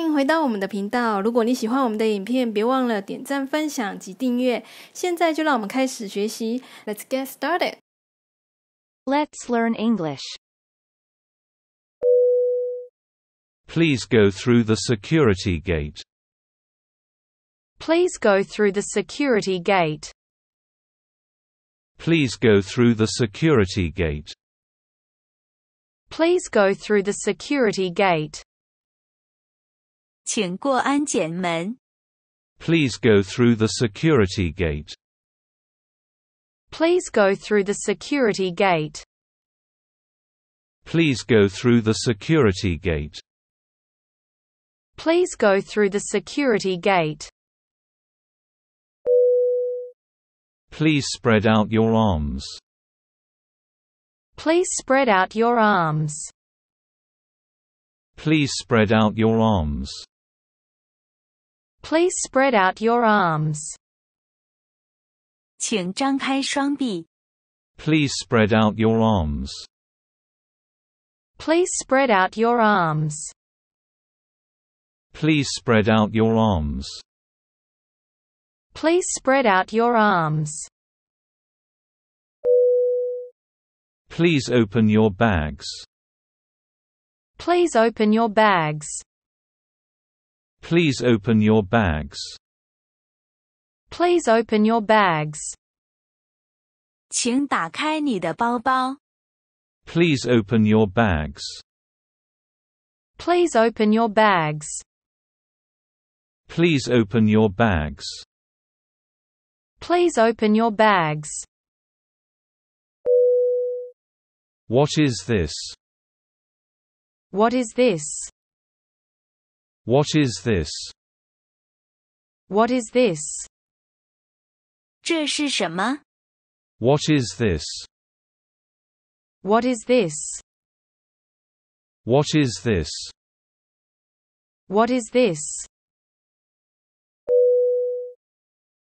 欢迎回到我们的频道。如果你喜欢我们的影片，别忘了点赞、分享及订阅。现在就让我们开始学习。Let's get started. Let's learn English. Please go through the security gate. Please go through the security gate. Please go through the security gate. Please go through the security gate. 请过安检门。Please go through the security gate. Please go through the security gate. Please go through the security gate. Please go through the security gate. Please spread out your arms. Please spread out your arms. Please spread out your arms. Please spread out your arms. Please spread out your arms. Please spread out your arms. Please spread out your arms. Please spread out your arms. Please open your bags. Please open your bags. Please open your bags. Please open your bags. 请打开你的包包。Please open your bags. Please open your bags. Please open your bags. Please open your bags. What is this? What is this? What is this? What is this? 这是什么? What is this? What is this? What is this? What is this?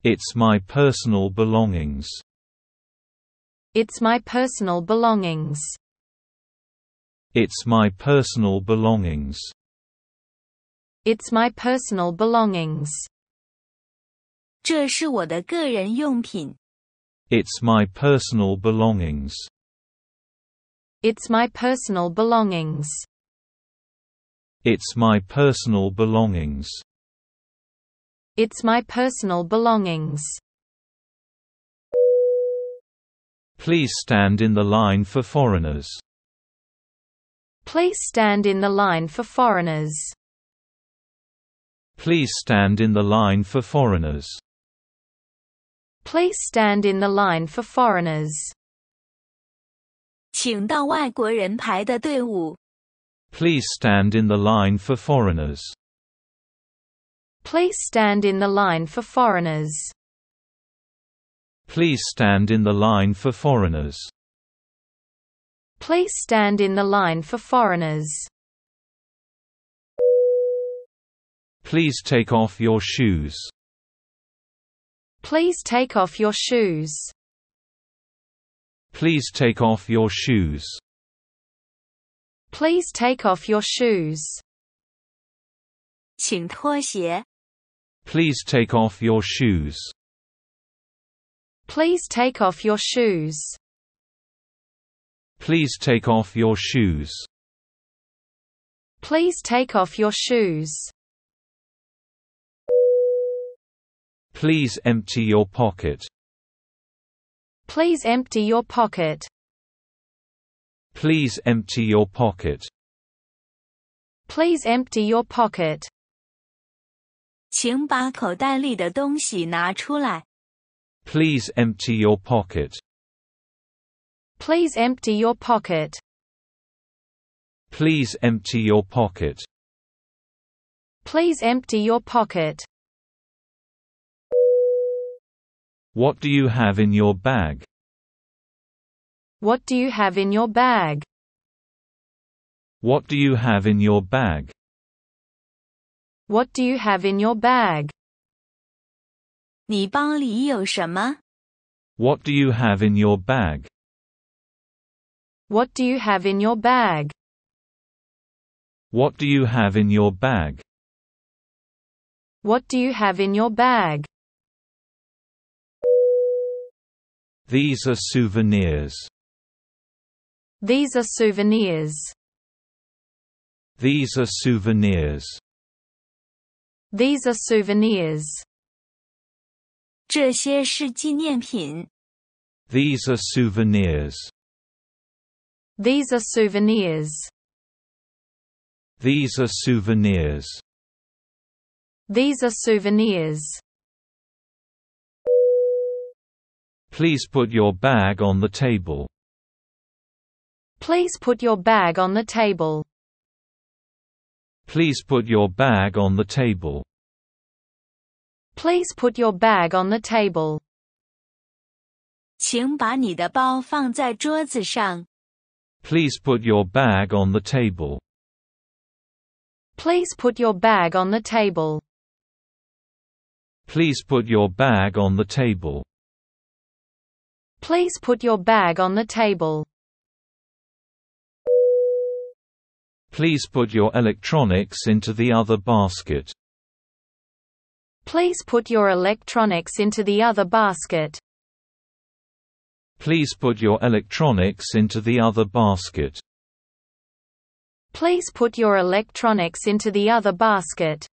It's my personal belongings. It's my personal belongings. It's my personal belongings. It's my personal belongings. It's my personal belongings. It's my personal belongings. It's my personal belongings. It's my personal belongings. Please stand in the line for foreigners. Please stand in the line for foreigners. Please stand in the line for foreigners. Please stand in the line for foreigners. Please stand in the line for foreigners. Please stand in the line for foreigners. Please stand in the line for foreigners. Please stand in the line for foreigners. Please take off your shoes. Please take off your shoes. Please take off your shoes. Please take off your shoes. 请脱鞋. Please take off your shoes. Please take off your shoes. Please take off your shoes. Please take off your shoes. Please empty your pocket. Please empty your pocket. Please empty your pocket. Please empty your pocket. 请把口袋里的东西拿出来。Please empty your pocket. Please empty your pocket. Please empty your pocket. Please empty your pocket. What do you have in your bag? What do you have in your bag? What do you have in your bag? What do you have in your bag? 你包里有什么? What do you have in your bag? What do you have in your bag? What do you have in your bag? What do you have in your bag? These are souvenirs. These are souvenirs. These are souvenirs. These are souvenirs. These are souvenirs. These are souvenirs. These are souvenirs. These are souvenirs. Please put your bag on the table. Please put your bag on the table. Please put your bag on the table. Please put your bag on the table. 请把你的包放在桌子上。Please put your bag on the table. Please put your bag on the table. Please put your bag on the table. Please put your bag on the table. Please put your electronics into the other basket. Please put your electronics into the other basket. Please put your electronics into the other basket. Please put your electronics into the other basket.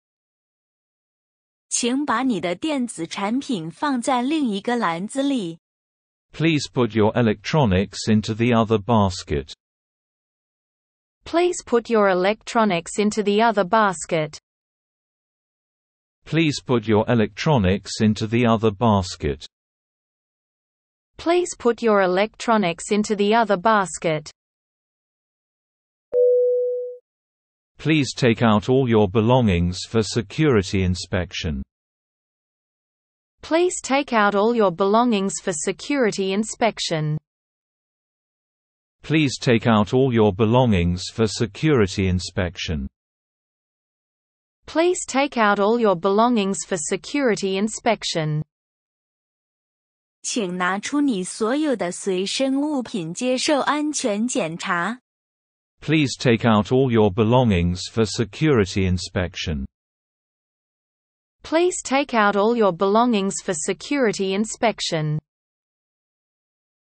请把你的电子产品放在另一个篮子里。Please put your electronics into the other basket. Please put your electronics into the other basket. Please put your electronics into the other basket. Please put your electronics into the other basket. Please take out all your belongings for security inspection. Please take out all your belongings for security inspection. Please take out all your belongings for security inspection. Please take out all your belongings for security inspection. 请拿出你所有的随身物品接受安全检查。Please take out all your belongings for security inspection. Please take out all your belongings for security inspection.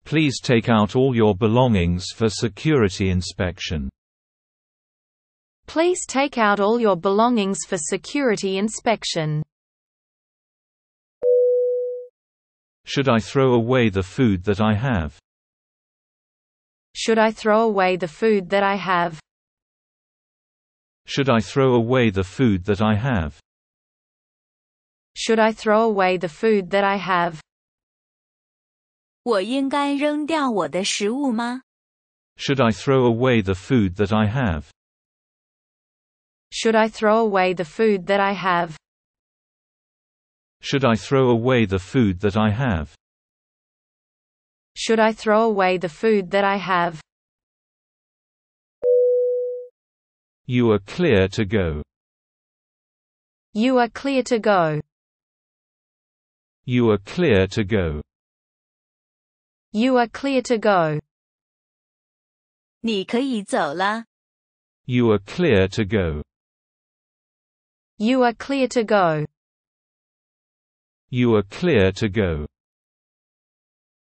Please take out all your belongings for security inspection. Please take out all your belongings for security inspection. Should I throw away the food that I have? Should I throw away the food that I have? Should I throw away the food that I have? should I throw away the food that I have? 我应该扔掉我的食物吗？Should I throw away the food that I have? Should I throw away the food that I have? Should I throw away the food that I have? Should I throw away the food that I have? You are clear to go. You are clear to go. You are clear to go. You are clear to go. You are clear to go. You are clear to go. You are clear to go.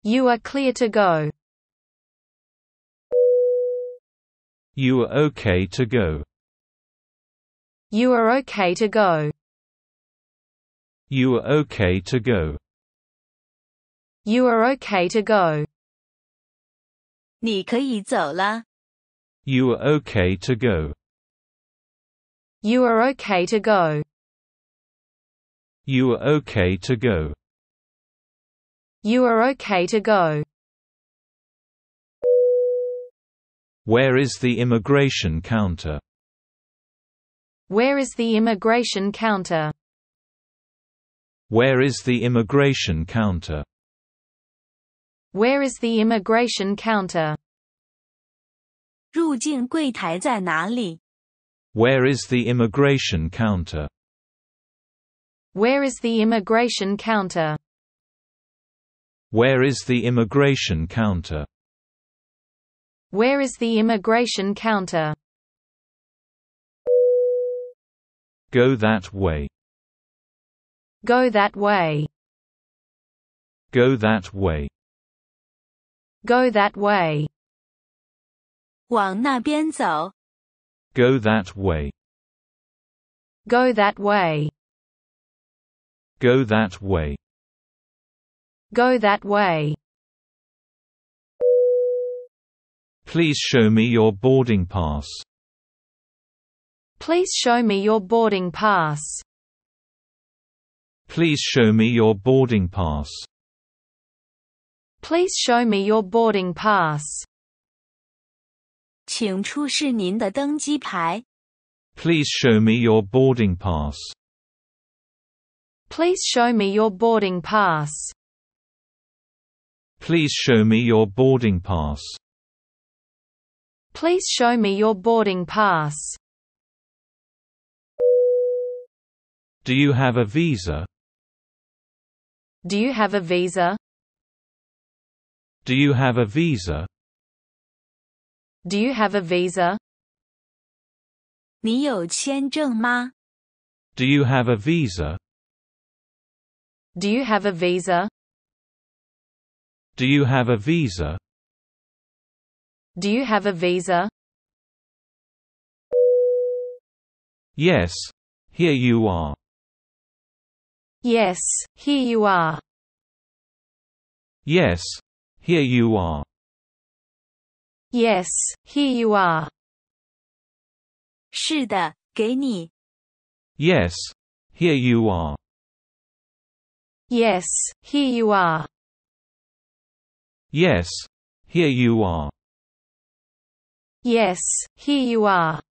You are clear to go. You are okay to go. You are okay to go. You are okay to go. You are okay to go. You are okay to go. You are okay to go. You are okay to go. You are okay to go. Where is the immigration counter? Where is the immigration counter? Where is the immigration counter? Where is the immigration counter? 入境柜台在哪里? Where is the immigration counter? Where is the immigration counter? Where is the immigration counter? Where is the immigration counter? Go that way. Go that way. Go that way. Go that way. Go that way. Go that way. Go that way. Go that way. Please show me your boarding pass. Please show me your boarding pass. Please show me your boarding pass. Please show me your boarding pass. 请出示您的登机牌。Please show me your boarding pass. Please show me your boarding pass. Please show me your boarding pass. Please show me your boarding pass. Do you have a visa? Do you have a visa? Do you have a visa? Do you have a visa? 你有签证吗? Do you have a visa? Do you have a visa? Do you have a visa? Do you have a visa? Yes. Here you are. Yes, here you are. Yes, here you are. Yes, here you are. Yes, here you are. Yes, here you are. Yes, here you are. Yes, here you are.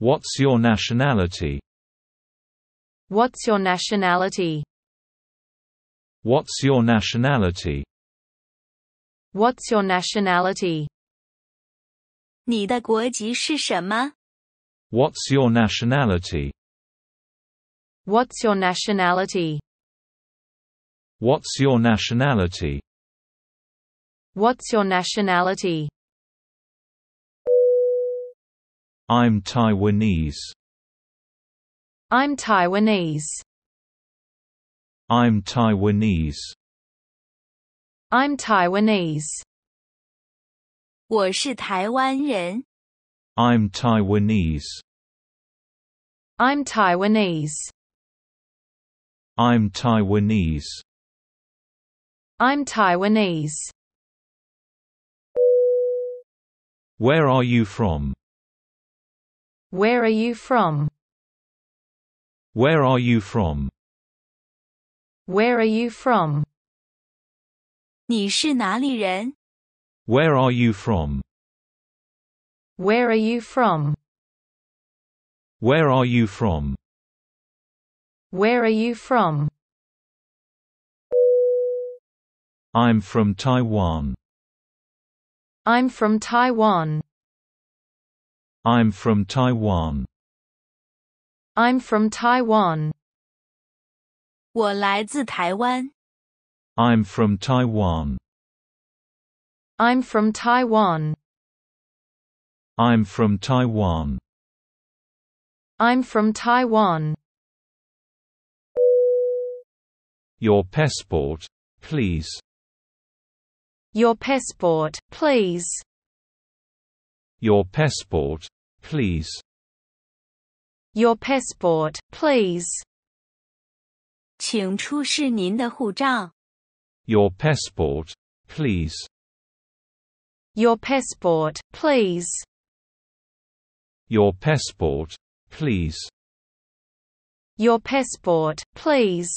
What's your nationality? What's your nationality? What's your nationality? What's your nationality? 你的国籍是什么? What's your nationality? What's your nationality? What's your nationality? What's your nationality? I'm Taiwanese. I'm Taiwanese. I'm Taiwanese. I'm Taiwanese. 我是台湾人. I'm Taiwanese. I'm Taiwanese. I'm Taiwanese. I'm Taiwanese. Where are you from? Where are you from? Where are you from? Where are you from? 你是哪里人? Where are you from? Where are you from? Where are you from? Where are you from? I'm from Taiwan. I'm from Taiwan. I'm from Taiwan. I'm from Taiwan. 我来自台湾。I'm from Taiwan. I'm from Taiwan. I'm from Taiwan. I'm from Taiwan. Your passport, please. Your passport, please. Your passport, please. Your passport, please. Your passport, please. Your passport, please. Your passport, please. Your passport, please.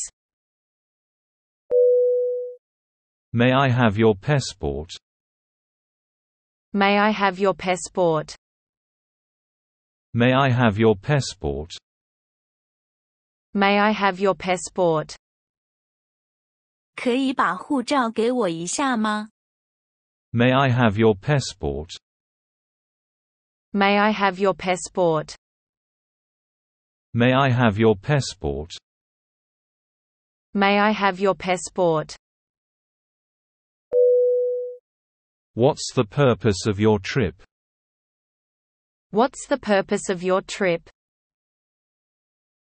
May I have your passport? May I have your passport? May I have your passport? May I have your passport? May I have your passport? May I have your passport? May I have your passport? May I have your passport? What's the purpose of your trip? What's the purpose of your trip?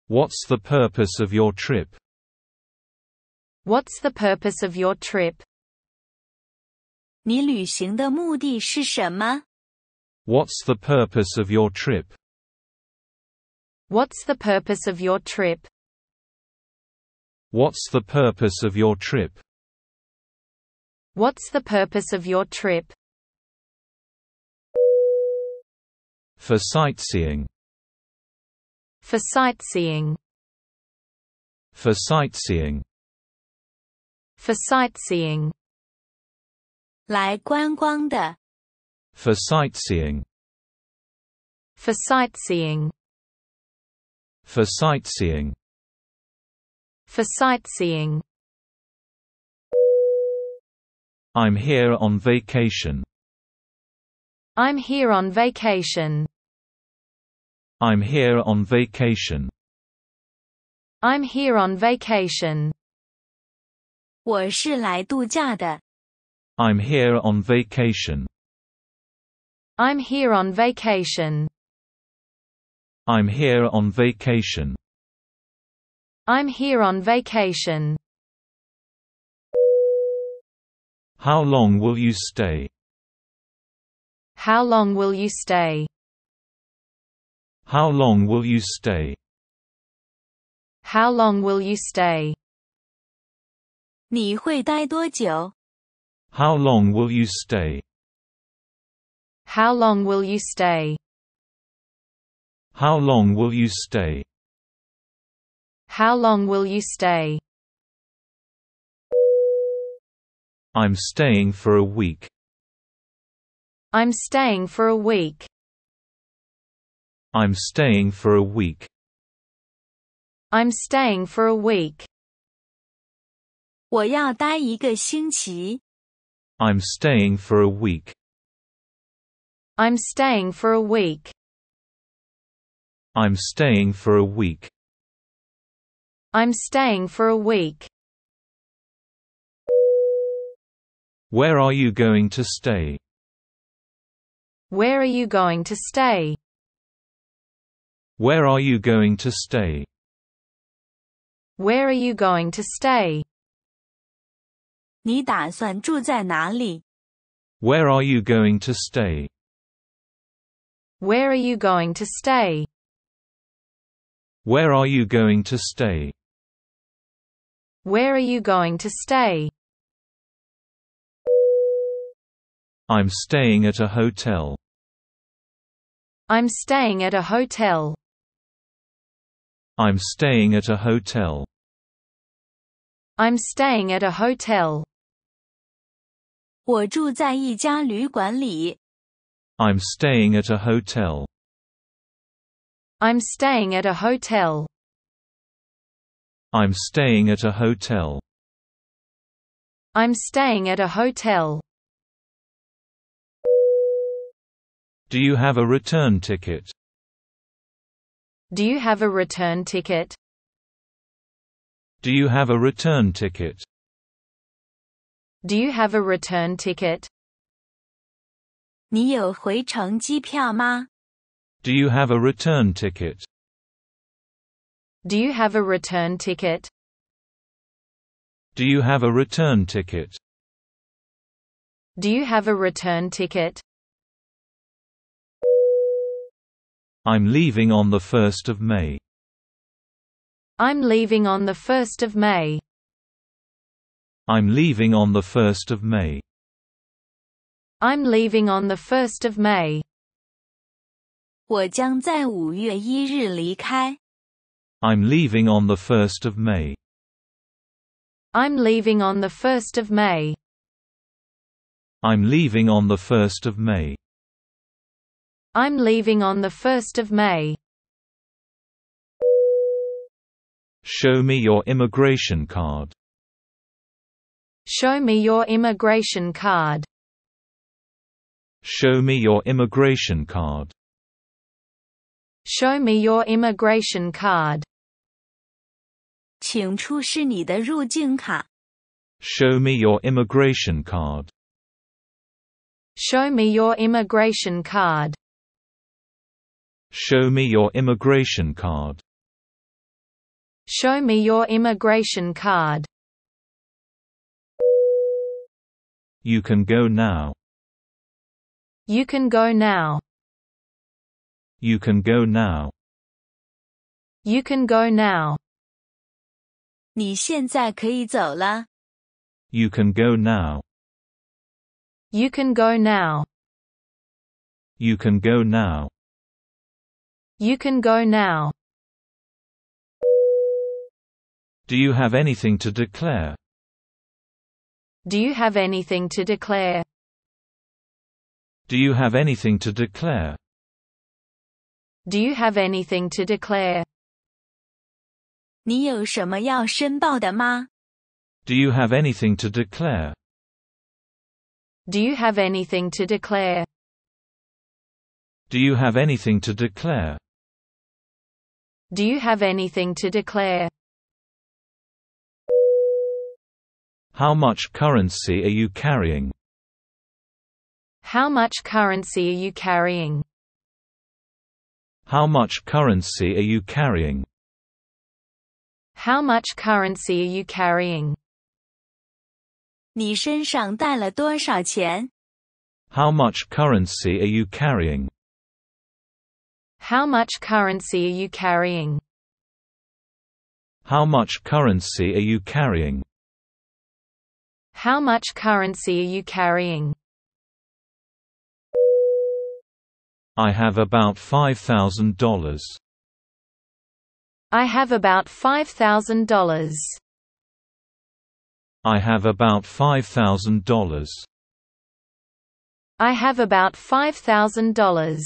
What's the purpose of your trip? What's the purpose of your trip? 你旅行的目的是什么? What's the purpose of your trip? What's the purpose of your trip? What's the purpose of your trip? What's the purpose of your trip? For sightseeing For sightseeing For sightseeing For sightseeing 来观光的 For sightseeing For sightseeing For sightseeing For sightseeing I'm here on vacation. I'm here on vacation. I'm here on vacation. I'm here on vacation. 我是来度假的。I'm here on vacation. I'm here on vacation. I'm here on vacation. I'm here on vacation. How long will you stay? How long will you stay? How long will you stay? How long will you stay? 你会待多久? How long will you stay? How long will you stay? How long will you stay? How long will you stay? I'm staying for a week. I'm staying for a week. I'm staying for a week. I'm staying for a week. i am staying for a week. I'm staying for a week. I'm staying for a week. I'm staying for a week. Where are you going to stay? Where are you going to stay? Where are you going to stay? Where are you going to stay? 你打算住在哪里? Where are you going to stay? Where are you going to stay? Where are you going to stay? Where are you going to stay? I'm staying at a hotel. I'm staying at a hotel. I'm staying at a hotel. I'm staying at a hotel. 我住在一家旅馆里. i am staying at a hotel. I'm staying at a hotel. I'm staying at a hotel. I'm staying at a hotel. Do you have a return ticket? Do you have a return ticket? Do you have a return ticket? Do you have a return ticket? 你有回程机票吗? Do you have a return ticket? Do you have a return ticket? Do you have a return ticket? Do you have a return ticket? I'm leaving on the 1st of May. I'm leaving on the 1st of May. I'm leaving on the 1st of May. I'm leaving on the 1st of May. 我将在5月 am leaving on the 1st of May. I'm leaving on the 1st of May. I'm leaving on the 1st of May. I'm leaving on the 1st of May. Show me your immigration card. Show me your immigration card. Show me your immigration card. Show me your immigration card. Show me your immigration card. Show me your immigration card. Show me your immigration card. Show me your immigration card. You can go now. You can go now. You can go now. You can go now. You can go now. You can go now. You can go now. You can go now. Do you have anything to declare? Do you have anything to declare? Do you have anything to declare? Do you have anything to declare? 你有什么要申报的吗? Do you have anything to declare? Do you have anything to declare? Do you have anything to declare? Do you have anything to declare? How much currency are you carrying? How much currency are you carrying? How much currency are you carrying? How much currency are you carrying? 你身上带了多少钱? How much currency are you carrying? How much currency are you carrying? How much currency are you carrying? How much currency are you carrying? I have about $5,000. I have about $5,000. I have about $5,000. I have about $5,000.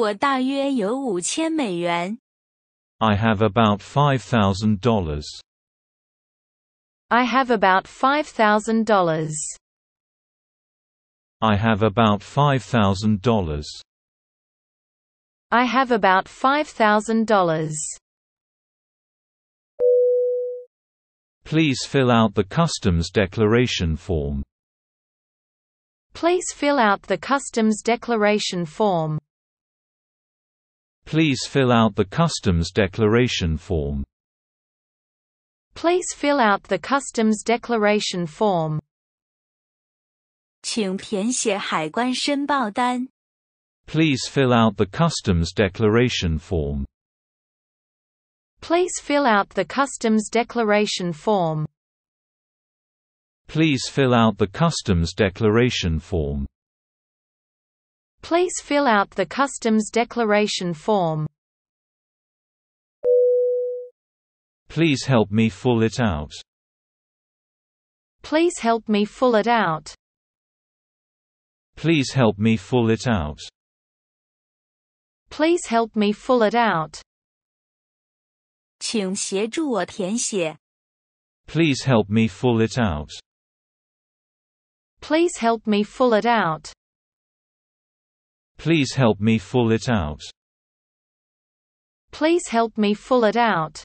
I have about five thousand dollars. I have about five thousand dollars. I have about five thousand dollars. I have about five thousand dollars. Please fill out the customs declaration form. Please fill out the customs declaration form. Please fill out the customs declaration form. Please fill out the customs declaration form. Please fill out the customs declaration form. Please fill out the customs declaration form. Please fill out the customs declaration form. Please fill out the customs declaration form. Please help me fill it out. Please help me fill it out. Please help me fill it out. Please help me fill it out. Please help me fill it out. Please help me fill it out. Please help me full it out. Please help me full it out.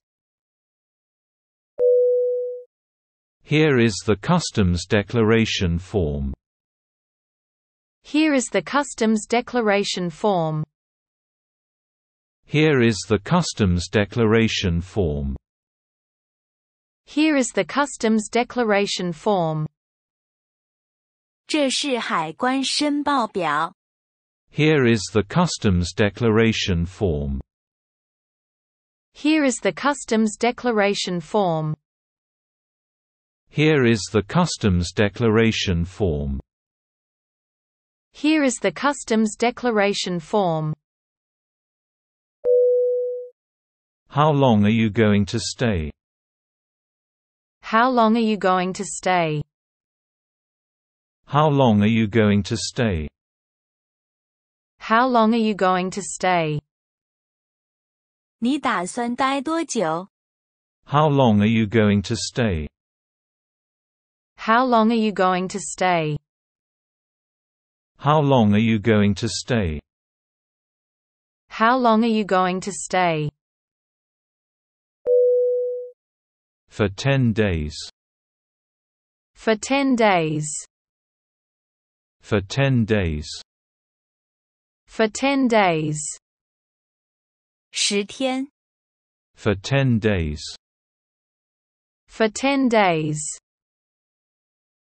Here is the customs declaration form. Here is the customs declaration form. Here is the customs declaration form. Here is the customs declaration form. 这是海关申报表。here is the customs declaration form. Here is the customs declaration form. Here is the customs declaration form. Here is the customs declaration form. How long are you going to stay? How long are you going to stay? How long are you going to stay? How long are you going to stay? 你打算待多久? How long are you going to stay? How long are you going to stay? How long are you going to stay? How long are you going to stay? For 10 days. For 10 days. For 10 days for 10 days. 十天 for 10 days. For 10 days.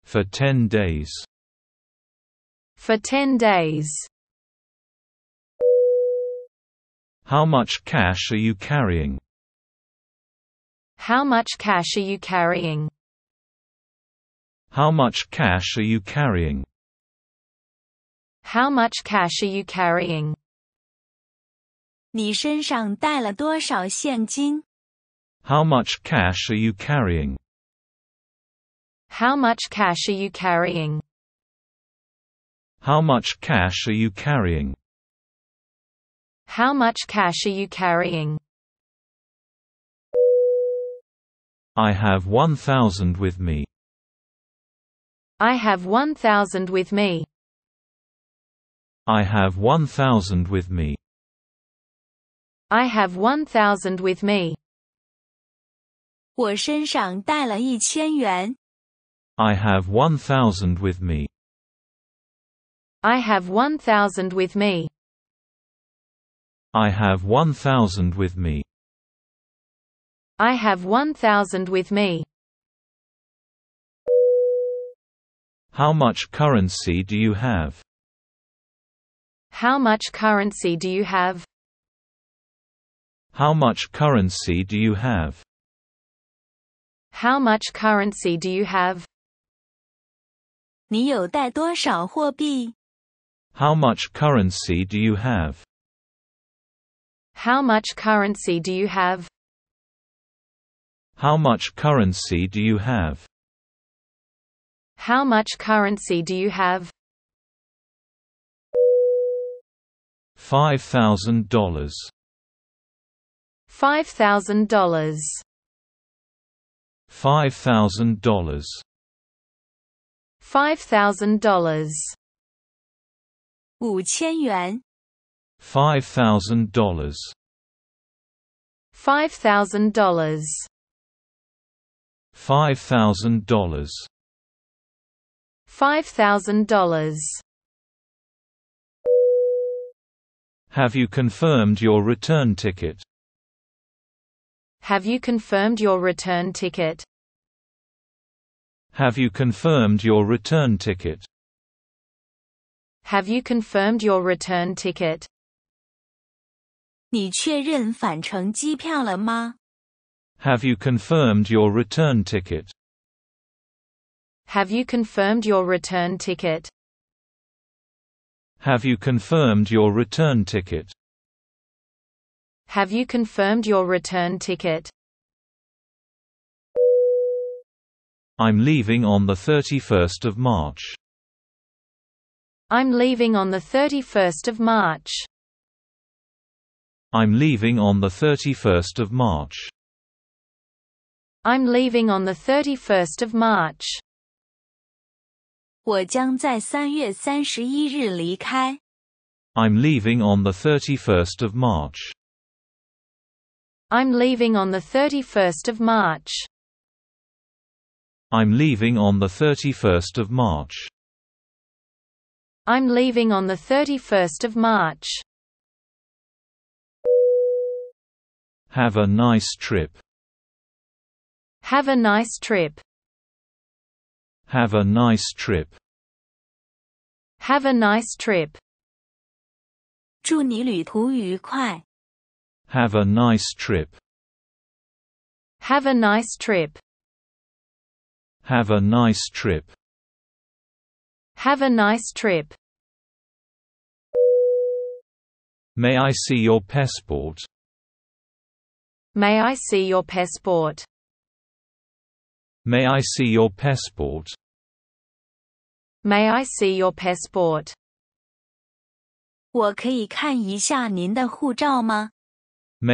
For 10 days. For 10 days. How much cash are you carrying? How much cash are you carrying? How much cash are you carrying? How much cash are you carrying? How much cash are you carrying? How much cash are you carrying? How much cash are you carrying? How much cash are you carrying? I have 1000 with me. I have 1000 with me. I have 1,000 with me. I have 1,000 with me. I have 1,000 with me. I have 1,000 with me. I have 1,000 with me. I have 1,000 with me. How much currency do you have? How much currency do you have? How much currency do you have? How much currency do you have? 你有带多少货币? How much currency do you have? How much currency do you have? How much currency do you have? How much currency do you have? $5,000 $5,000 $5,000 $5,000 五千元。five thousand dollars five thousand dollars five thousand dollars five thousand dollars 五千元 five Five thousand dollars 5000 dollars 5000 dollars 5000 dollars Have you confirmed your return ticket? Have you confirmed your return ticket? Have you confirmed your return ticket? Have you confirmed your return ticket? Have you confirmed your return ticket? Have you confirmed your return ticket? Have you confirmed your return ticket? Have you confirmed your return ticket? I'm leaving on the 31st of March. I'm leaving on the 31st of March. I'm leaving on the 31st of March. I'm leaving on the 31st of March i am leaving on the 31st of March. I'm leaving on the 31st of March. I'm leaving on the 31st of March. I'm leaving on the 31st of March. Have a nice trip. Have a nice trip. Have a nice trip. Have a nice trip. Have a nice trip. Have a nice trip. Have a nice trip. Have a nice trip. May I see your passport? May I see your passport? May I see your passport? May I see your passport? May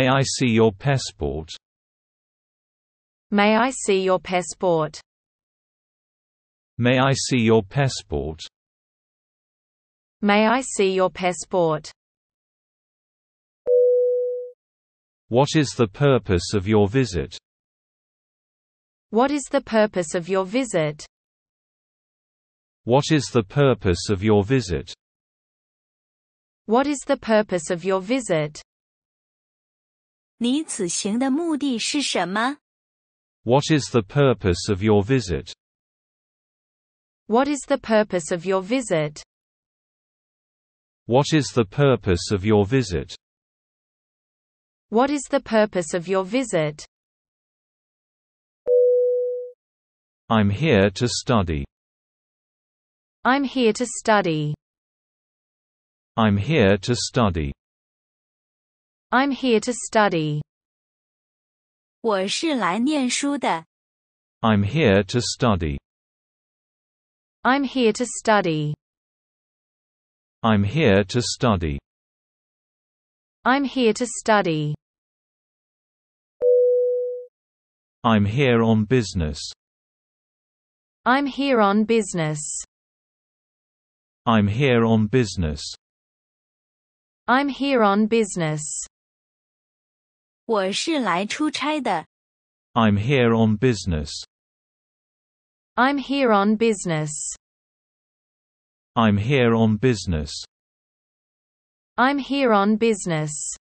I see your passport? May I see your passport? May I see your passport? May I see your passport? What is the purpose of your visit? What is the purpose of your visit? What is the purpose of your visit? What is the purpose of your visit? 你此行的目的是什么? What is the purpose of your visit? What is the purpose of your visit? What is the purpose of your visit? What is the purpose of your visit? I'm here to study. I'm here to study. I'm here to study. I'm here to study. i am here to study. I'm here to study. I'm here to study. I'm here to study. I'm here on business. I'm here on business. I'm here on business. I'm here on business. i am here on business. I'm here on business. I'm here on business. I'm here on business.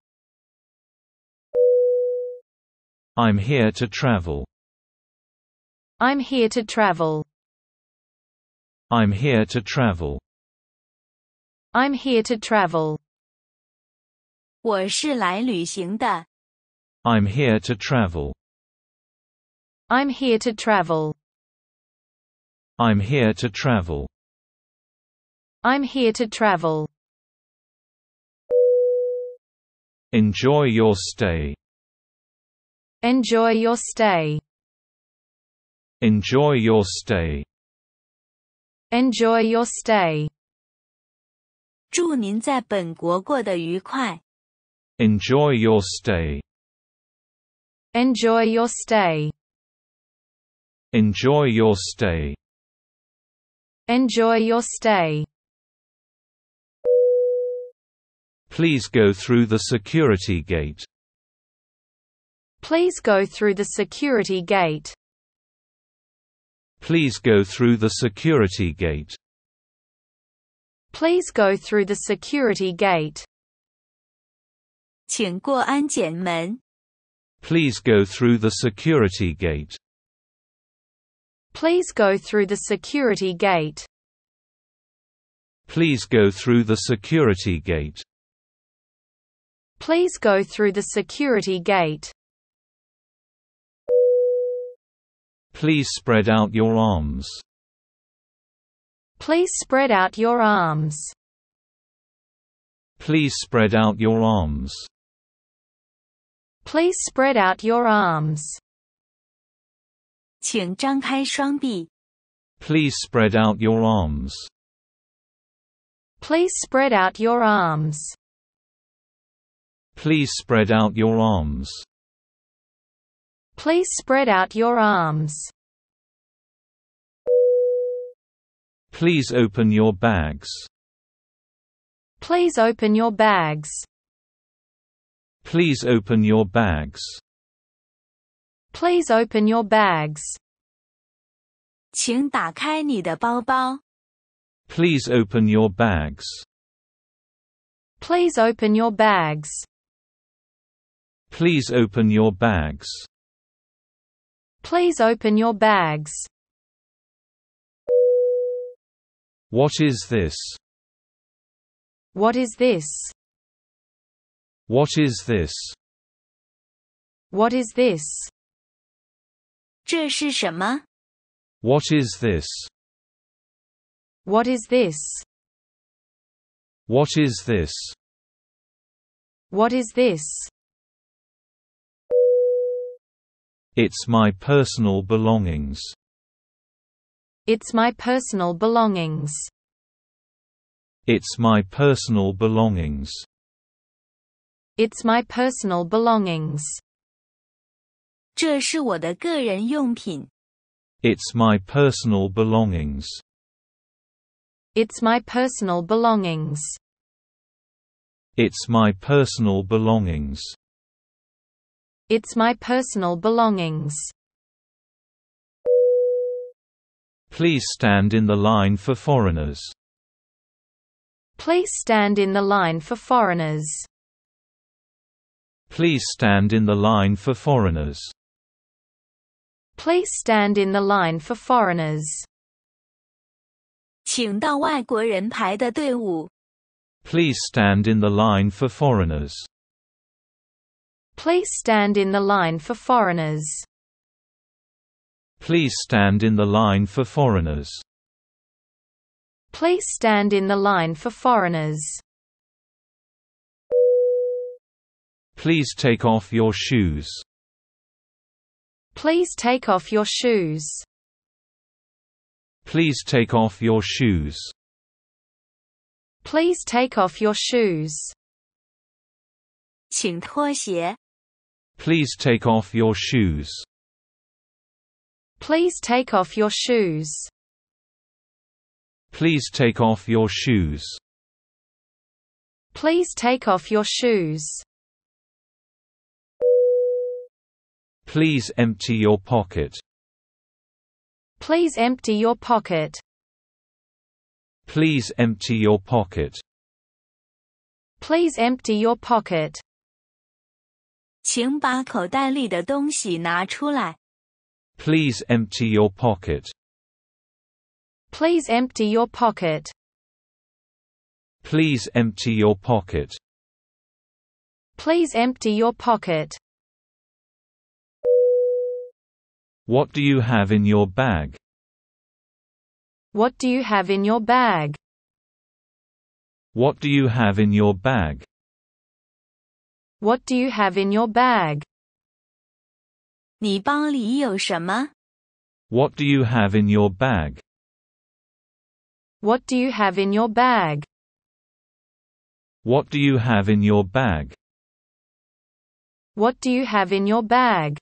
I'm here to travel. I'm here to travel. I'm here to travel. I'm here to travel. i am here to travel. I'm here to travel. I'm here to travel. I'm here to travel. Enjoy your stay. Enjoy your stay. Enjoy your stay. Enjoy your stay. 祝您在本国过得愉快。Enjoy your stay. Enjoy your stay. Enjoy your stay. Enjoy your stay. Please go through the security gate. Please go through the security gate. Please go through the security gate. Please go through the security gate. go through the security gate. Please go through the security gate. Please go through the security gate. Please go through the security gate. Please spread out your arms. Please spread out your arms. Please spread out your arms. Please spread out your arms. Please spread out your arms. Please spread out your arms. Please spread out your arms. Please spread out your arms. Please open your bags. Please open your bags. Please open your bags. Please open your bags. Please open your bags. Please open your bags. Please open your bags. Please open your bags. What is this? What is this? What is this? What is this? 这是什么? What is this? What is this? What is this? What is this? It's my personal belongings. It's my personal belongings. It's my personal belongings. It's my personal belongings. 这是我的个人用品. It's my personal belongings. It's my personal belongings. It's my personal belongings. It's my personal belongings. Please stand in the line for foreigners. Please stand in the line for foreigners. Please stand in the line for foreigners. Please stand in the line for foreigners. Please stand in the line for foreigners. Please stand in the line for foreigners. Please stand in the line for foreigners. Please stand in the line for foreigners. Please take off your shoes. Please take off your shoes. Please take off your shoes. Please take off your shoes. 请脱鞋. Please take off your shoes. Please take off your shoes. Please take off your shoes. Please take off your shoes. Please empty your pocket. Please empty your pocket. Please empty your pocket. Please empty your pocket. 请把口袋里的东西拿出来。Please empty your pocket. Please empty your pocket. Please empty your pocket. Please empty your pocket. What do you have in your bag? What do you have in your bag? What do you have in your bag? What do you have in your bag? What do you have in your bag? What do you have in your bag? What do you have in your bag? What do you have in your bag?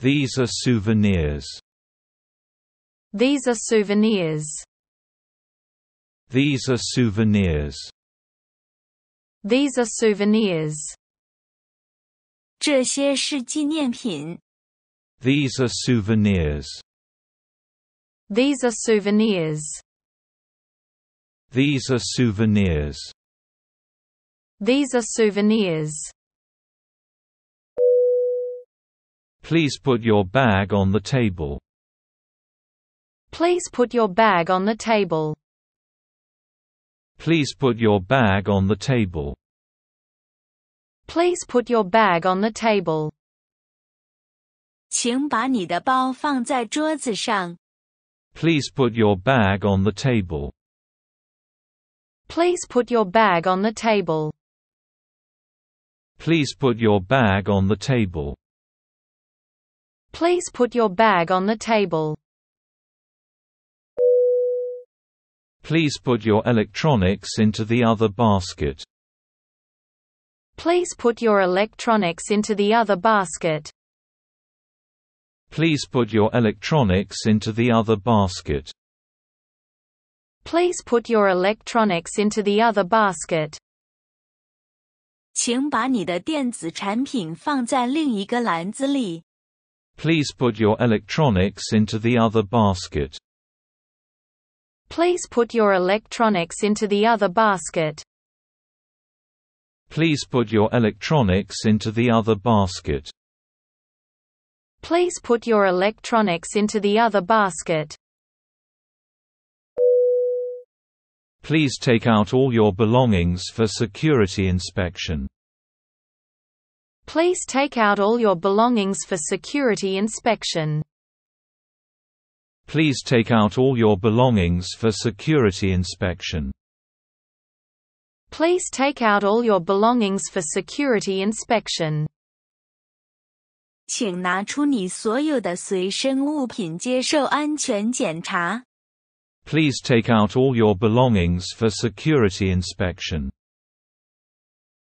These are souvenirs. These are souvenirs. These are souvenirs. These are souvenirs. These are souvenirs. These are souvenirs. These are souvenirs. These are souvenirs. Please put your bag on the table. Please put your bag on the table. Please put your bag on the table. Please put your bag on the table. 请把你的包放在桌子上。Please put your bag on the table. Please put your bag on the table. Please put your bag on the table. Please put your bag on the table. Please put your electronics into the other basket. Please put your electronics into the other basket. Please put your electronics into the other basket. Please put your electronics into the other basket. Please put your electronics into the other basket. Please put your electronics into the other basket. Please put your electronics into the other basket. Please put your electronics into the other basket. Please take out all your belongings for security inspection. Please take out all your belongings for security inspection. Please take out all your belongings for security inspection. Please take out all your belongings for security inspection. Please take out all your belongings for security inspection.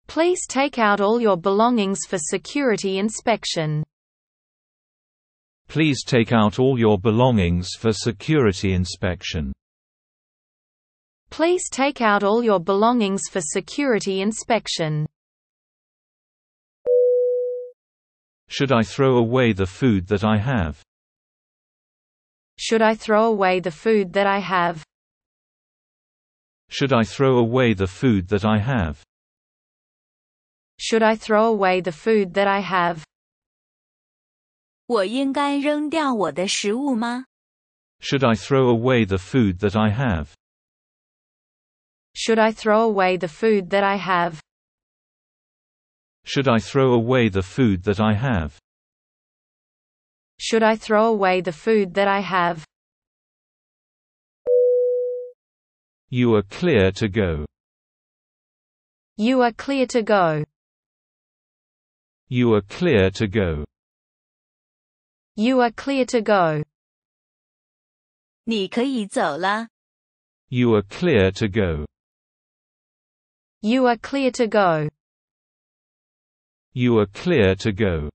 Please take out all your belongings for security inspection. Please take out all your belongings for security inspection. Please take out all your belongings for security inspection. Should I throw away the food that I have? Should I throw away the food that I have? Should I throw away the food that I have? Should I throw away the food that I have? Should I throw away the food that I have? Should I throw away the food that I have? Should I throw away the food that I have? Should I throw away the food that I have? You are clear to go. You are clear to go. You are clear to go. You are clear to go. You are clear to go. You are clear to go. You are clear to go.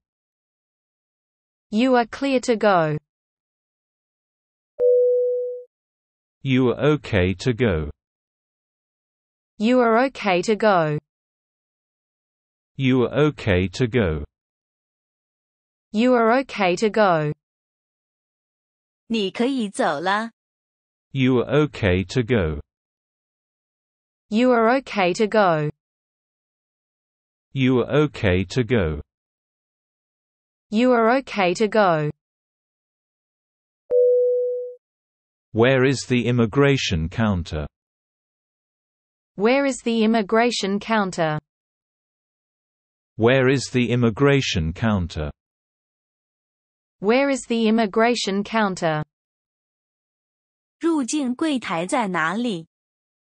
You are clear to go. You are okay to go. You are okay to go. You are okay to go. You are okay to go. 你可以走了。You are okay to go. You are okay to go. You are okay to go. You are okay to go. Where is the immigration counter? Where is the immigration counter? Where is the immigration counter? Where is the immigration counter? 入境柜台在哪里?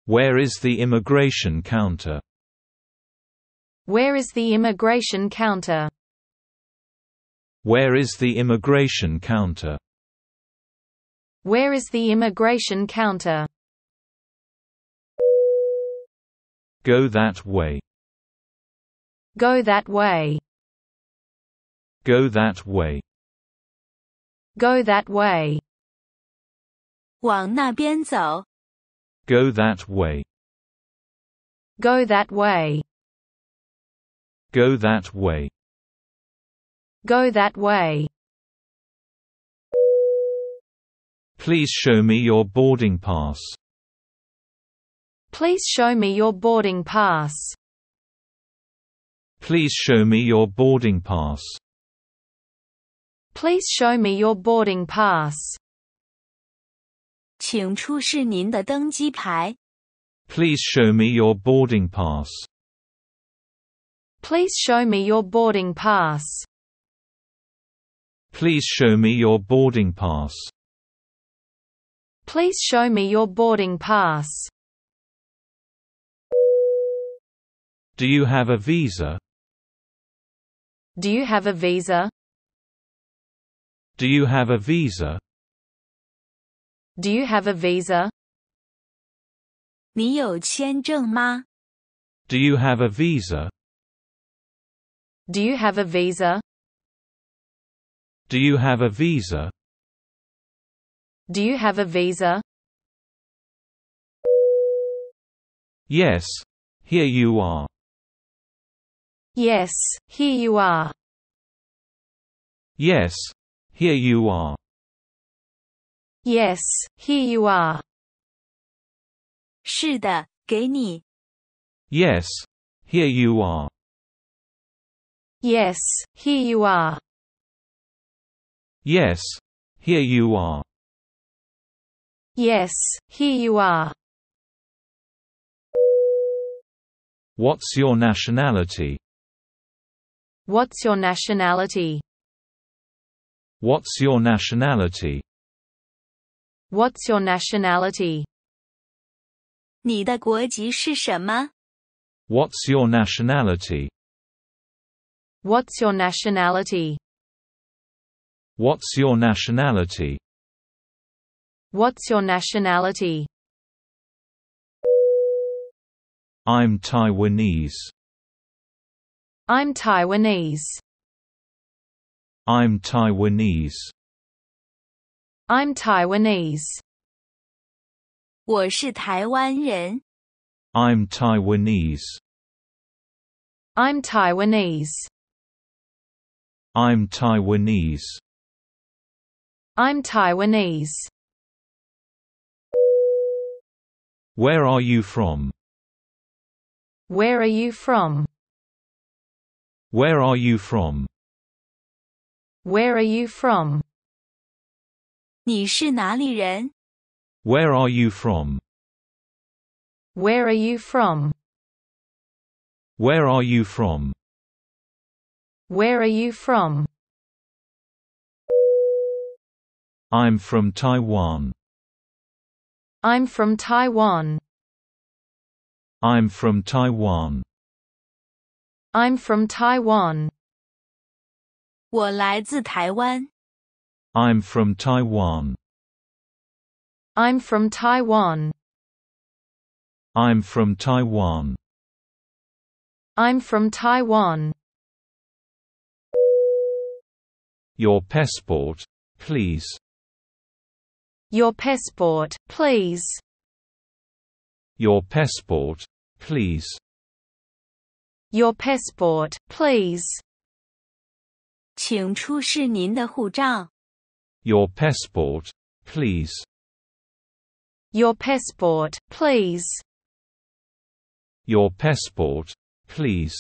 Where is the immigration counter? Where is the immigration counter? Where is the immigration counter? Where is the immigration counter? Go that way. Go that way. Go that way. Go that way. 往那边走。Go that way. Go that way. Go that way. Go that way. Please show me your boarding pass. Please show me your boarding pass. Please show me your boarding pass. Please show me your boarding pass. 请出示您的登机牌。Please show me your boarding pass. Please show me your boarding pass. Please show me your boarding pass. Please show me your boarding pass. Do you have a visa? Do you have a visa? Do you have a visa? Do you have a visa? 你有签证吗? Do you have a visa? Do you have a visa? Do you have a visa? Do you have a visa? Yes, here you are. Yes, here you are. Yes, here you are. Yes, here you are. Yes, here you are. Yes, here you are. Yes, here you are. Yes, here you are. What's your nationality? What's your nationality? What's your nationality? What's your nationality? 你的国籍是什么? What's your nationality? What's your nationality? What's your nationality? What's your nationality? I'm Taiwanese. I'm Taiwanese. I'm Taiwanese. I'm Taiwanese. i am Taiwanese. I'm Taiwanese. I'm Taiwanese. I'm Taiwanese. Where are you from? Where are you from? Where are you from? Where are you from? 你是哪里人? Where are you from? Where are you from? Where are you from? Where are you from? I'm from Taiwan. I'm from Taiwan. I'm from Taiwan. I'm from Taiwan. 我来自台湾。I'm from Taiwan. I'm from Taiwan. I'm from Taiwan. I'm from Taiwan. Your passport, please. Your passport, please. Your passport, please. Your passport, please. 请出示您的护照。your passport, please. Your passport, please. Your passport, please.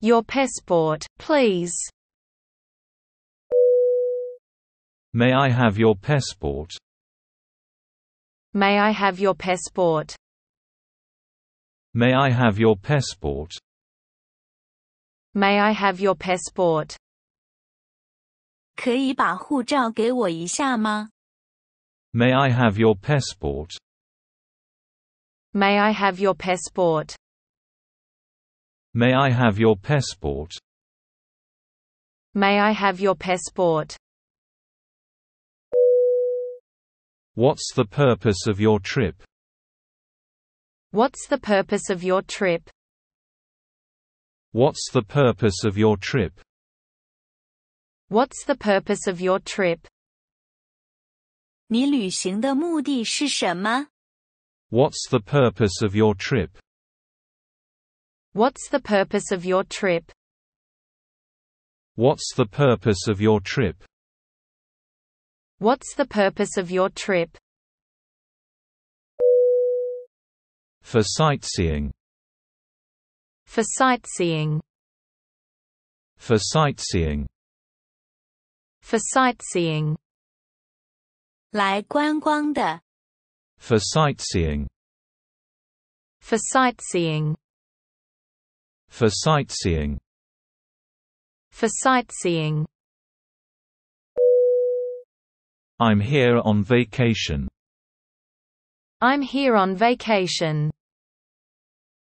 Your passport, please. May I have your passport? May I have your passport? May I have your passport? May I have your passport? 可以把护照给我一下吗？May I have your passport? May I have your passport? May I have your passport? May I have your passport? What's the purpose of your trip? What's the purpose of your trip? What's the purpose of your trip? What's the purpose of your trip? the purpose of your trip? What's the purpose of your trip? What's the purpose of your trip? What's the purpose of your trip? For sightseeing. For sightseeing. For sightseeing for sightseeing 来观光的 for sightseeing for sightseeing for sightseeing for sightseeing I'm here on vacation I'm here on vacation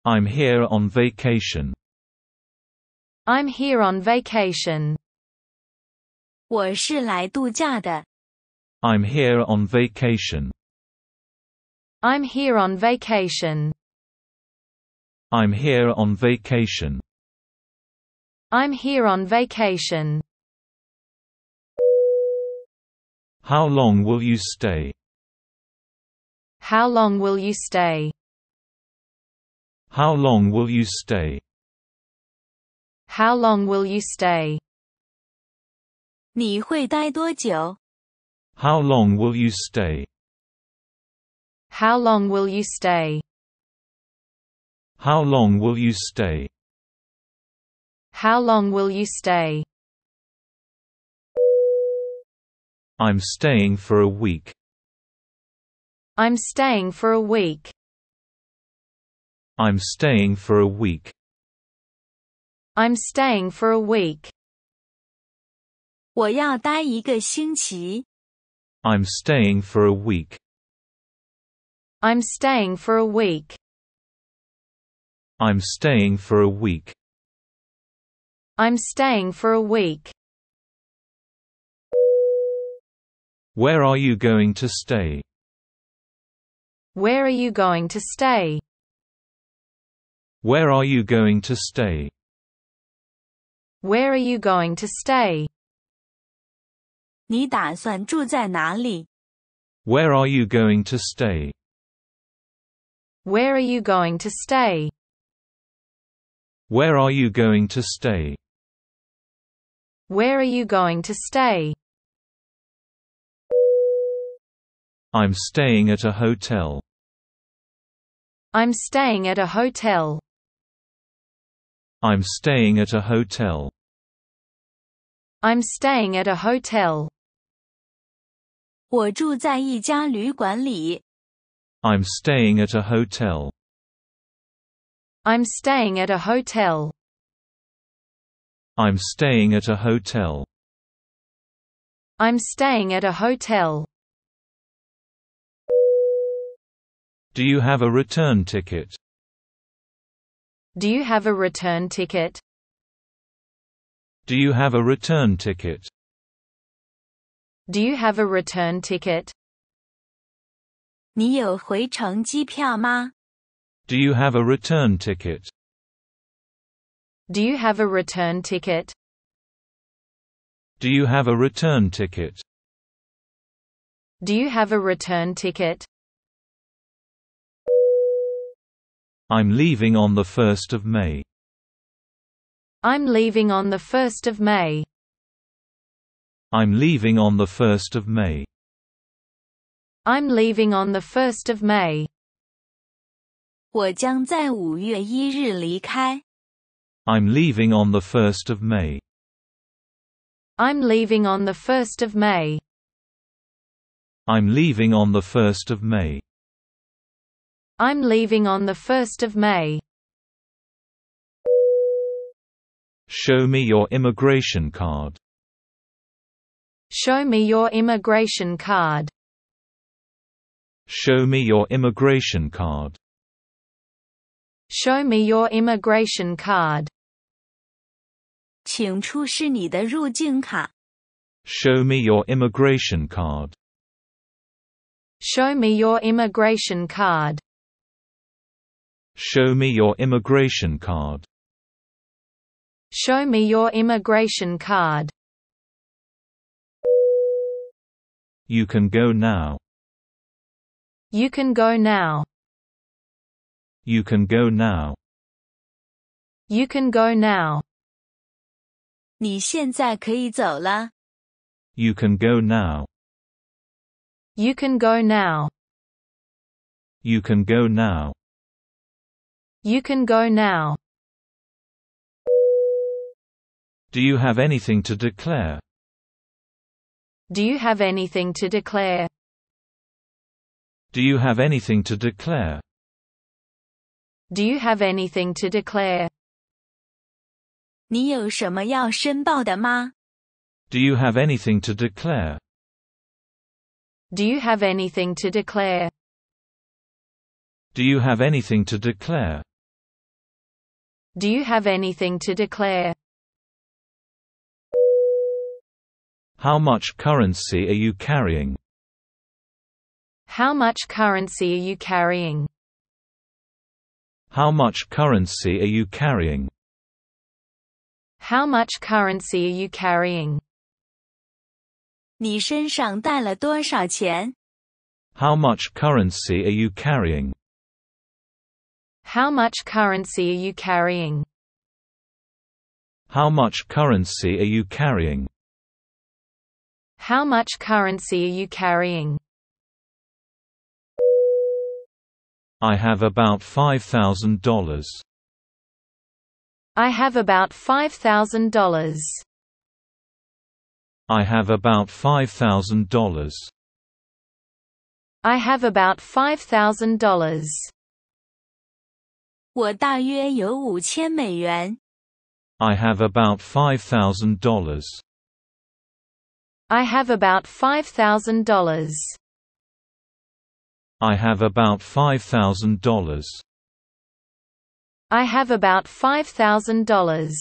I'm here on vacation I'm here on vacation 我是来度假的。I'm here on vacation. I'm here on vacation. I'm here on vacation. I'm here on vacation. How long will you stay? How long will you stay? How long will you stay? How long will you stay? 你会待多久? How long will you stay? How long will you stay? How long will you stay? How long will you stay? I'm staying for a week. I'm staying for a week. I'm staying for a week. I'm staying for a week i am staying for a week. I'm staying for a week. I'm staying for a week. I'm staying for a week. Where are you going to stay? Where are you going to stay? Where are you going to stay? Where are you going to stay? 你打算住在哪里? Where are you going to stay? Where are you going to stay? Where are you going to stay? Where are you going to stay? I'm staying at a hotel. I'm staying at a hotel. I'm staying at a hotel. I'm staying at a hotel i am staying at a hotel. I'm staying at a hotel. I'm staying at a hotel. I'm staying at a hotel. Do you have a return ticket? Do you have a return ticket? Do you have a return ticket? Do you have a return ticket? 你有回程机票吗? Do you have a return ticket? Do you have a return ticket? Do you have a return ticket? Do you have a return ticket? I'm leaving on the 1st of May. I'm leaving on the 1st of May. I'm leaving on the 1st of May. I'm leaving on the 1st of May. 我将在5月 am leaving on the 1st of May. I'm leaving on the 1st of May. I'm leaving on the 1st of May. I'm leaving on the 1st of May. Show me your immigration card. Show me your immigration card. Show me your immigration card. Show me your immigration card. show me your immigration card. Show me your immigration card. Show me your immigration card. Show me your immigration card. You can go now. You can go now. You can go now. You can go now. You can go now. You can go now. You can go now. You can go now. Do you have anything to declare? Do you have anything to declare? Do you have anything to declare? Do you have anything to declare? Do you have anything to declare? Do you have anything to declare? Do you have anything to declare? Do you have anything to declare? How much currency are you carrying? How much currency are you carrying? How much currency are you carrying? How much currency are you carrying? 你身上带了多少钱? How much currency are you carrying? How much currency are you carrying? How much currency are you carrying? How much currency are you carrying? I have about $5,000. I have about $5,000. I have about $5,000. I have about $5,000. 我大约有五千美元。I have about $5,000. I have about $5,000. I have about $5,000. I have about $5,000.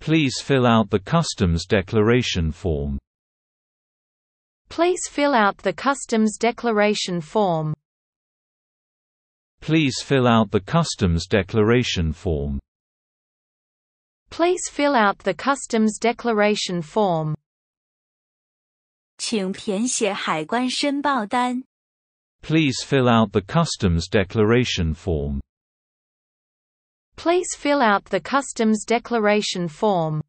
Please fill out the customs declaration form. Please fill out the customs declaration form. Please fill out the customs declaration form. Please fill out the customs declaration form. Please fill out the customs declaration form. Please fill out the customs declaration form.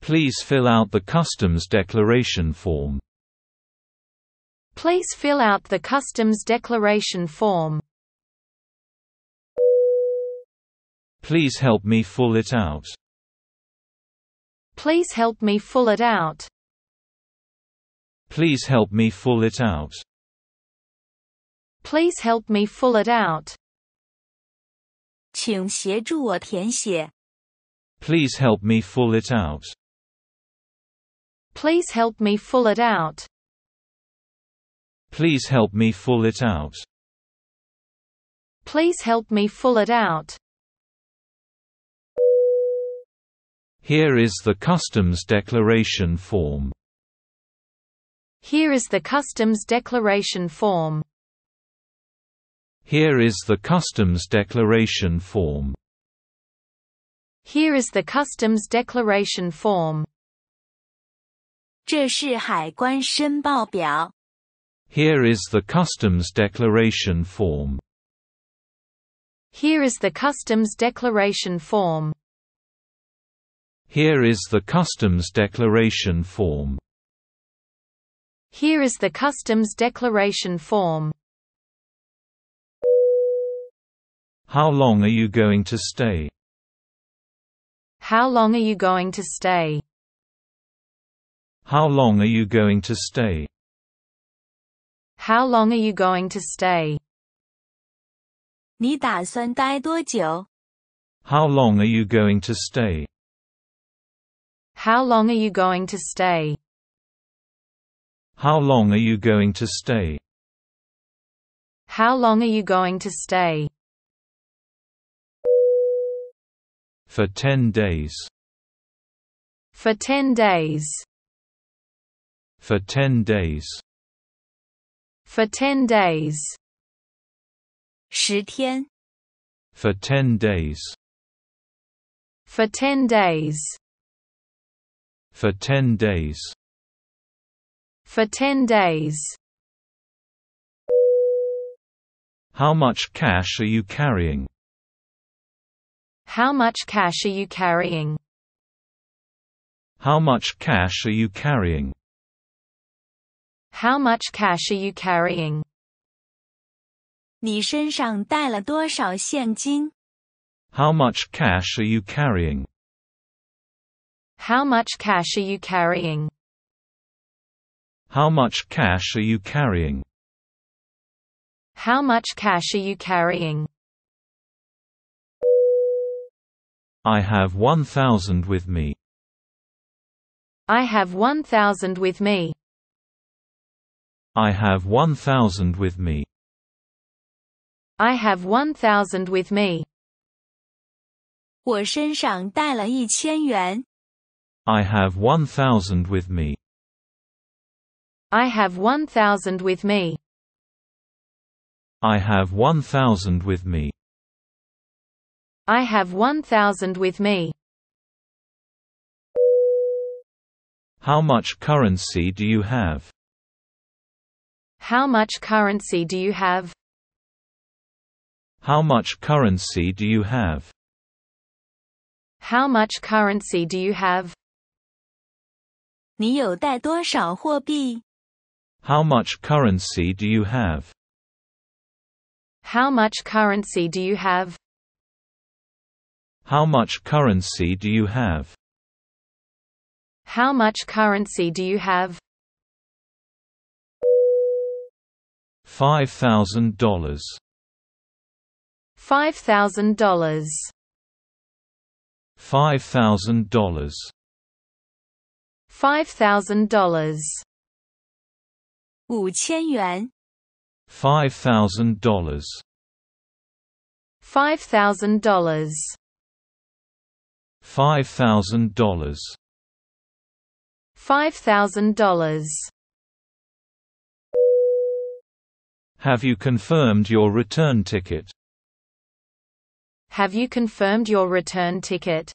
Please fill out the customs declaration form. Please fill out the customs declaration form. Please help me full it out. Please help me full it out. Please help me full it out. Please help me full it out. Please help me full it out. Please help me full it out. Please help me full it out. Please help me full it out. Here is the customs declaration form. Here is the customs declaration form. Here is the customs declaration form. Here is the customs declaration form. Here is the customs declaration form. Here is the customs declaration form. Here is the customs declaration form. Here is the customs declaration form. How long are you going to stay? How long are you going to stay? How long are you going to stay? How long are you going to stay? 你打算待多久? How long are you going to stay? How long are you going to stay? How long are you going to stay? How long are you going to stay? For 10 days. For 10 days. For 10 days. For 10 days. 十天. For 10 days. For 10 days. For 10 days. For 10 days. How much cash are you carrying? How much cash are you carrying? How much cash are you carrying? How much cash are you carrying? How much cash are you carrying? How much cash are you carrying? How much cash are you carrying? How much cash are you carrying? I have 1000 with me. I have 1000 with me. I have 1000 with me. I have 1000 with me. 我身上带了一千元。I have 1,000 with me. I have 1,000 with me. I have 1,000 with me. I have 1,000 with me. How much currency do you have? How much currency do you have? How much currency do you have? How much currency do you have? How much currency do you have? How much currency do you have? How much currency do you have? How much currency do you have? Five thousand dollars. Five thousand dollars. Five thousand dollars. $5,000 Five thousand dollars $5,000 $5,000 $5,000 Have you confirmed your return ticket? Have you confirmed your return ticket?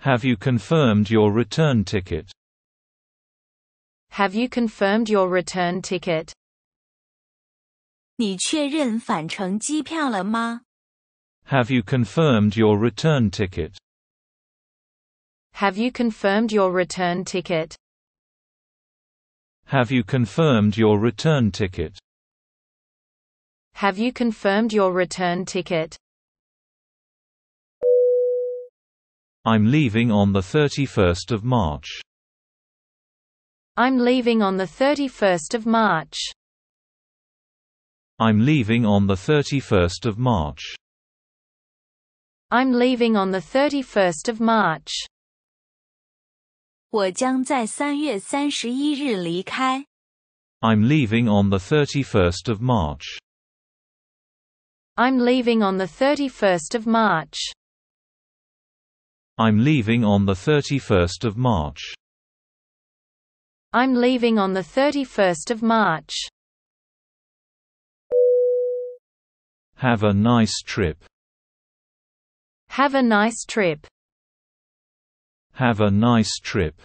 Have you confirmed your return ticket? Have you confirmed your return ticket? 你确认返程机票了吗？Have you confirmed your return ticket? Have you confirmed your return ticket? Have you confirmed your return ticket? Have you confirmed your return ticket? I'm leaving on the 31st of March. I'm leaving on the 31st of March. I'm leaving on the 31st of March. I'm leaving on the 31st of March. 我将在3月 am leaving on the 31st of March. I'm leaving on the 31st of March. I'm leaving on the 31st of March. I'm leaving on the 31st of March. Have a nice trip. Have a nice trip. Have a nice trip.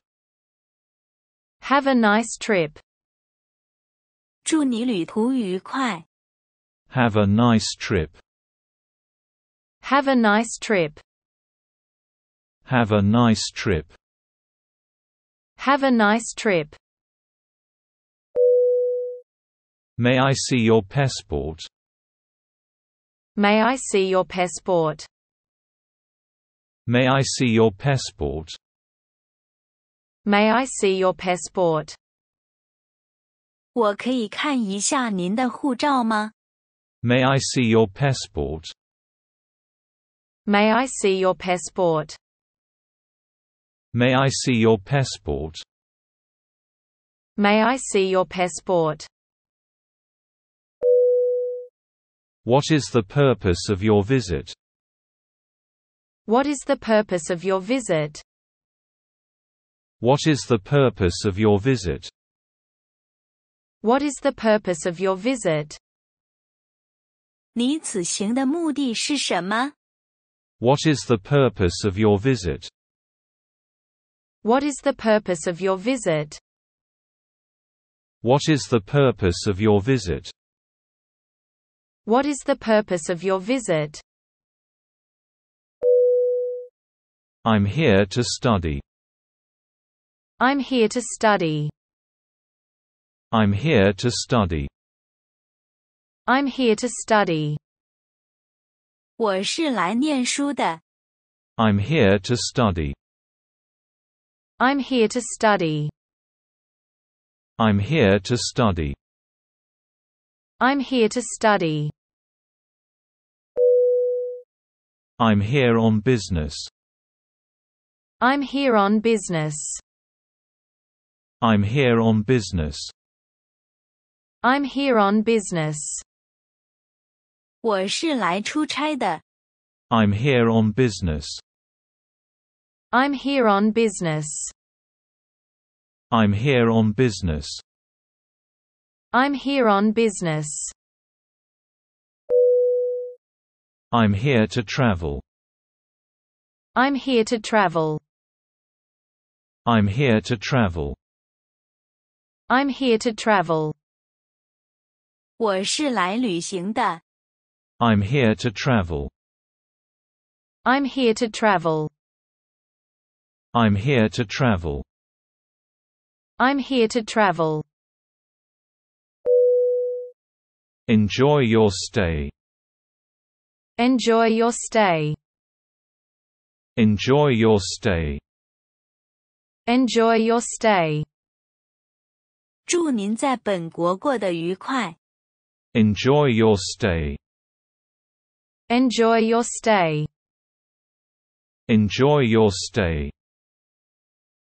Have a nice trip. Have a nice trip. Have a nice trip. Have a nice trip. Have a nice trip. May I see your passport? May I see your passport? May I see your passport? May I see your passport? May I see your passport? May I see your passport? May I see your passport? May I see your passport? What is the purpose of your visit? What is the purpose of your visit? What is the purpose of your visit? What is the purpose of your visit? 你此行的目的是什么? What is the purpose of your visit? What is the purpose of your visit? What is the purpose of your visit? What is the purpose of your visit? I'm here to study. I'm here to study. I'm here to study. I'm here to study. 我是来念书的。I'm here to study. I'm here to study. I'm here to study. I'm here to study. I'm here on business. I'm here on business. I'm here on business. I'm here on business. 我是来出差的。I'm here on business. I'm here on business. I'm here on business. I'm here on business. I'm here to travel. I'm here to travel. I'm here to travel. I'm here to travel. i am here to travel. I'm here to travel. I'm here to travel. I'm here to travel. Enjoy your stay. Enjoy your stay. Enjoy your stay. Enjoy your stay. Enjoy your stay. Enjoy your stay. Enjoy your stay.